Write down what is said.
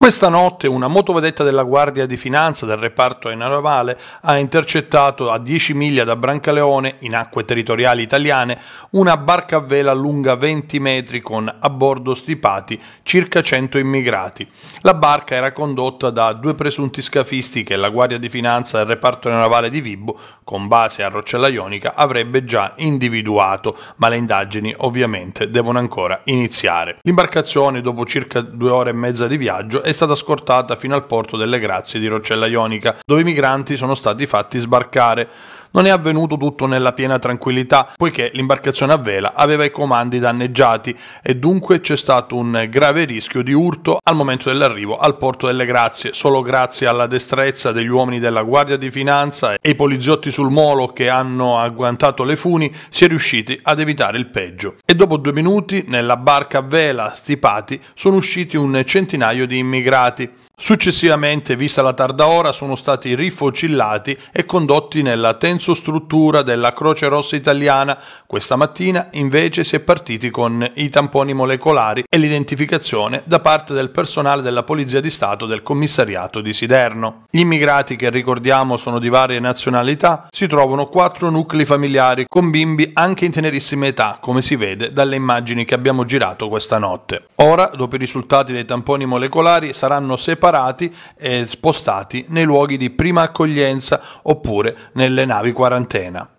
Questa notte una motovedetta della Guardia di Finanza del reparto aeronavale ha intercettato a 10 miglia da Brancaleone, in acque territoriali italiane, una barca a vela lunga 20 metri con a bordo stipati circa 100 immigrati. La barca era condotta da due presunti scafisti che la Guardia di Finanza del reparto aeronavale di Vibo, con base a Roccella Ionica, avrebbe già individuato, ma le indagini ovviamente devono ancora iniziare. L'imbarcazione, dopo circa due ore e mezza di viaggio, è stata scortata fino al porto delle Grazie di Roccella Ionica, dove i migranti sono stati fatti sbarcare non è avvenuto tutto nella piena tranquillità, poiché l'imbarcazione a vela aveva i comandi danneggiati e dunque c'è stato un grave rischio di urto al momento dell'arrivo al porto delle Grazie, solo grazie alla destrezza degli uomini della Guardia di Finanza e i poliziotti sul molo che hanno agguantato le funi, si è riusciti ad evitare il peggio. E dopo due minuti, nella barca a vela stipati, sono usciti un centinaio di immigrati. Successivamente, vista la tarda ora, sono stati rifocillati e condotti nella tenso struttura della Croce Rossa Italiana. Questa mattina invece si è partiti con i tamponi molecolari e l'identificazione da parte del personale della Polizia di Stato del commissariato di Siderno. Gli immigrati che ricordiamo sono di varie nazionalità, si trovano quattro nuclei familiari con bimbi anche in tenerissima età, come si vede dalle immagini che abbiamo girato questa notte. Ora, dopo i risultati dei tamponi molecolari, saranno separati sparati e spostati nei luoghi di prima accoglienza oppure nelle navi quarantena.